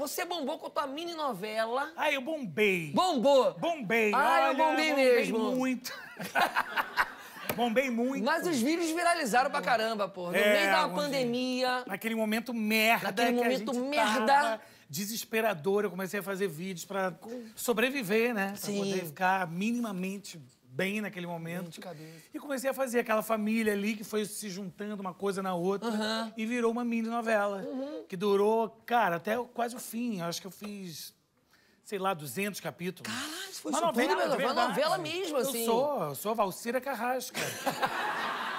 Você bombou com a tua mini novela. Ah, eu bombei. Bombou? Bombei. Ah, eu bombei, mesmo. Bombei muito. bombei muito. Mas os vídeos viralizaram pra caramba, pô. No é, meio da pandemia. naquele momento merda. Naquele momento merda. desesperador. Eu comecei a fazer vídeos pra sobreviver, né? Sim. Pra poder ficar minimamente bem naquele momento. E comecei a fazer aquela família ali que foi se juntando uma coisa na outra uhum. e virou uma mini novela uhum. que durou, cara, até quase o fim. Acho que eu fiz sei lá, 200 capítulos. Caralho, foi uma novela, é novela, novela mesmo, assim. Eu sou, eu sou Valcira Carrasca.